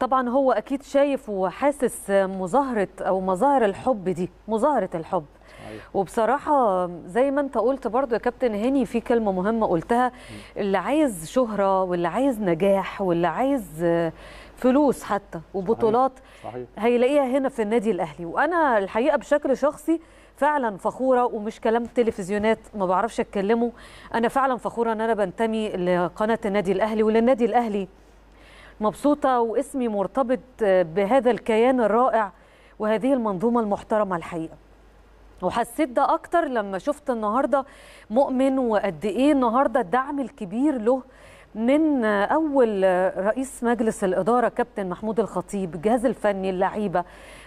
طبعا هو اكيد شايف وحاسس مظاهره او مظاهر الحب دي مظاهره الحب وبصراحه زي ما انت قلت برضو يا كابتن هاني في كلمه مهمه قلتها اللي عايز شهره واللي عايز نجاح واللي عايز فلوس حتى وبطولات هيلاقيها هنا في النادي الاهلي وانا الحقيقه بشكل شخصي فعلا فخوره ومش كلام تلفزيونات ما بعرفش اتكلمه انا فعلا فخوره ان انا بنتمي لقناه النادي الاهلي وللنادي الاهلي مبسوطة واسمي مرتبط بهذا الكيان الرائع وهذه المنظومة المحترمة الحقيقة وحسيت ده أكتر لما شفت النهاردة مؤمن وقد إيه النهاردة الدعم الكبير له من أول رئيس مجلس الإدارة كابتن محمود الخطيب الجهاز الفني اللعيبة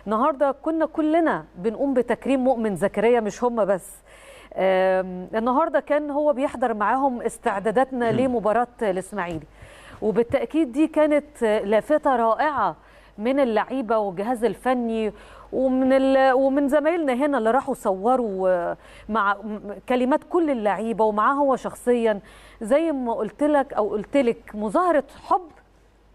النهاردة كنا كلنا بنقوم بتكريم مؤمن زكريا مش هم بس النهاردة كان هو بيحضر معاهم استعداداتنا لمباراة الإسماعيلي وبالتاكيد دي كانت لافته رائعه من اللعيبه والجهاز الفني ومن ومن زمايلنا هنا اللي راحوا صوروا مع كلمات كل اللعيبه ومعاه هو شخصيا زي ما قلت لك او قلت لك مظاهره حب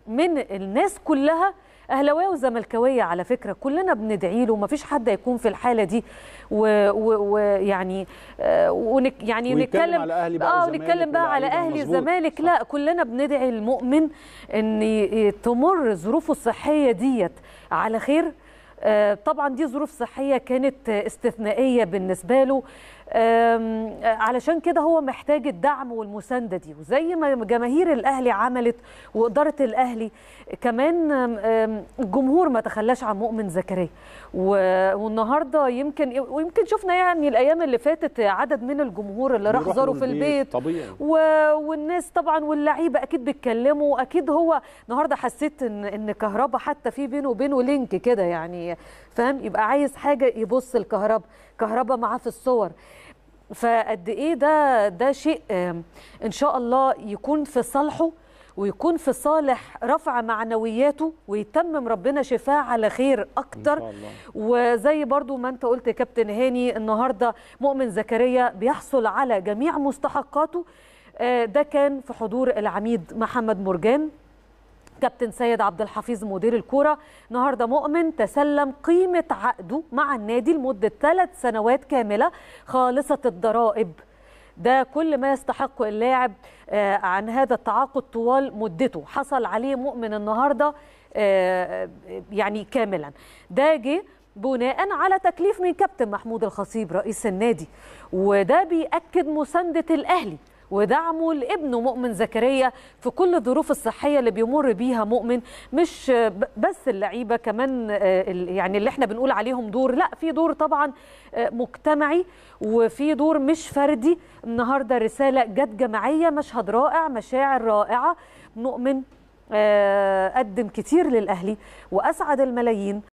من الناس كلها اهلاويه وزملكاويه على فكره كلنا بندعي له مفيش حد هيكون في الحاله دي ويعني آه، ونك يعني نتكلم على اهلي بقى اه ونتكلم بقى على اهلي الزمالك لا كلنا بندعي المؤمن ان تمر ظروفه الصحيه ديت على خير آه، طبعا دي ظروف صحيه كانت استثنائيه بالنسبه له علشان كده هو محتاج الدعم والمسانده دي وزي ما جماهير الاهلي عملت واداره الاهلي كمان الجمهور ما تخلاش عن مؤمن زكريا والنهارده يمكن ويمكن شفنا يعني الايام اللي فاتت عدد من الجمهور اللي راح زاره في البيت طبيعي. والناس طبعا واللعيبه اكيد بيتكلموا اكيد هو النهارده حسيت ان ان كهربا حتى في بينه وبينه لينك كده يعني فاهم يبقى عايز حاجه يبص الكهرباء كهربا معاه في الصور فقد ايه ده ده شيء ان شاء الله يكون في صالحه ويكون في صالح رفع معنوياته ويتمم ربنا شفاء على خير اكتر وزي برضو ما انت قلت كابتن هاني النهارده مؤمن زكريا بيحصل على جميع مستحقاته آه، ده كان في حضور العميد محمد مرجان الكابتن سيد عبد الحفيظ مدير الكوره النهارده مؤمن تسلم قيمه عقده مع النادي لمده ثلاث سنوات كامله خالصه الضرائب ده كل ما يستحقه اللاعب آه، عن هذا التعاقد طوال مدته حصل عليه مؤمن النهارده آه، يعني كاملا ده جه بناء على تكليف من كابتن محمود الخصيب رئيس النادي وده بيأكد مساندة الأهلي ودعمه لابنه مؤمن زكريا في كل الظروف الصحيه اللي بيمر بيها مؤمن مش بس اللعيبه كمان آه، يعني اللي احنا بنقول عليهم دور لا في دور طبعا آه، مجتمعي وفي دور مش فردي النهارده رساله جت جماعيه مشهد رائع مشاعر رائعه مؤمن آه، قدم كتير للاهلي واسعد الملايين